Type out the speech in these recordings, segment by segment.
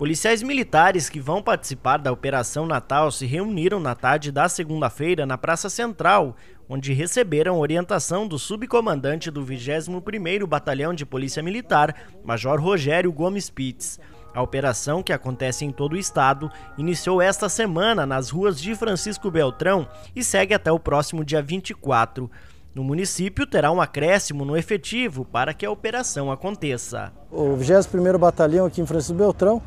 Policiais militares que vão participar da Operação Natal se reuniram na tarde da segunda-feira na Praça Central, onde receberam orientação do subcomandante do 21º Batalhão de Polícia Militar, Major Rogério Gomes Pitts. A operação, que acontece em todo o estado, iniciou esta semana nas ruas de Francisco Beltrão e segue até o próximo dia 24. No município, terá um acréscimo no efetivo para que a operação aconteça. O 21º Batalhão aqui em Francisco Beltrão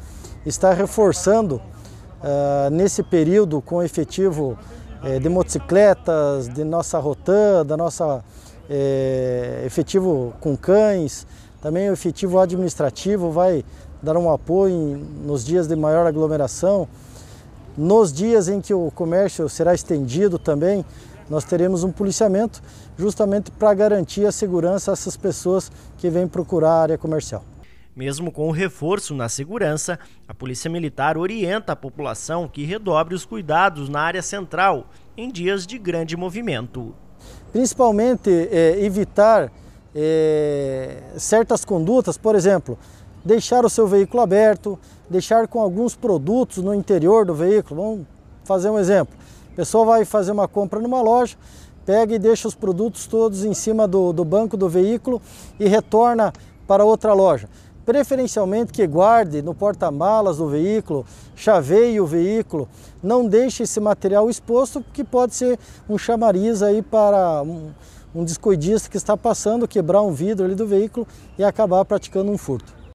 está reforçando uh, nesse período com efetivo eh, de motocicletas, de nossa Rotan, da nossa eh, efetivo com cães, também o efetivo administrativo vai dar um apoio em, nos dias de maior aglomeração. Nos dias em que o comércio será estendido também, nós teremos um policiamento justamente para garantir a segurança a essas pessoas que vêm procurar a área comercial. Mesmo com o reforço na segurança, a Polícia Militar orienta a população que redobre os cuidados na área central em dias de grande movimento. Principalmente é, evitar é, certas condutas, por exemplo, deixar o seu veículo aberto, deixar com alguns produtos no interior do veículo. Vamos fazer um exemplo. A pessoa vai fazer uma compra numa loja, pega e deixa os produtos todos em cima do, do banco do veículo e retorna para outra loja preferencialmente que guarde no porta-malas do veículo, chaveie o veículo, não deixe esse material exposto, porque pode ser um chamariz aí para um, um descuidista que está passando, quebrar um vidro ali do veículo e acabar praticando um furto.